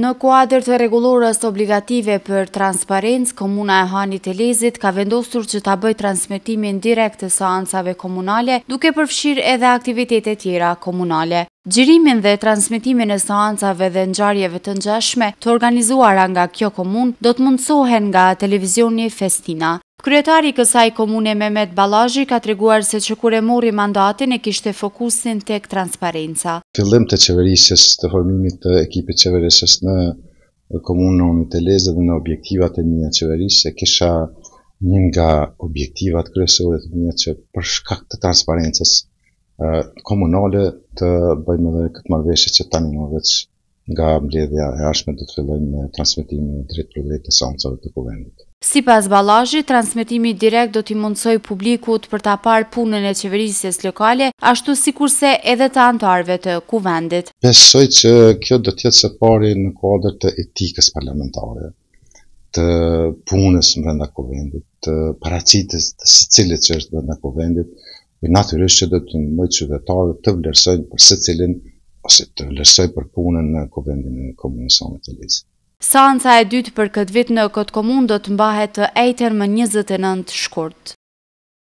Në kuadrë të regulorës obligative për transparentës, Komuna e Hani e Lezit ka vendosur që të bëjt transmitimin direkt të seansave komunale, duke përfshirë edhe aktivitetet tjera komunale. Gjirimin dhe transmitimin e seansave dhe nxarjeve të nxashme të organizuara nga kjo komun, do të mundsohen nga televizioni Festina. Kryetari kësaj komune Mehmet Balazhi ka treguar se që e mori mandatin e kishte fokusin tek transparenca. Fillim të qeverisës të formimit të ekipit qeverisës në komunë në unë të lezë dhe në objektivat e një qeverisë, kisha një nga objektivat kryesore të një që për shkak të transparencës eh, komunale të bëjmë dhe këtë marveshe që tani më vëqë nga mbledhja e ashme do të fillojnë me transmitimi në drejtë për drejtë të sancëve të kuvendit. Si pas balajë, transmitimi direkt do t'i mundësoj publikut për t'a parë punën e qeverisjes lokale, ashtu si kurse edhe të antarve të kuvendit. Pesoj që kjo do t'jetë se pari në kodrë të etikës parlamentare, të punës në vënda kuvendit, të paracitës të së cilët që është vënda kuvendit, për naturisht që do të mëjtë qytetarë të vlerësojnë për së cilin ose të vlerësoj për punën në kuvendin e komunisionit të lezit. Sanca e dytë për këtë vit në këtë komun do të mbahet të ejter më 29 shkurt.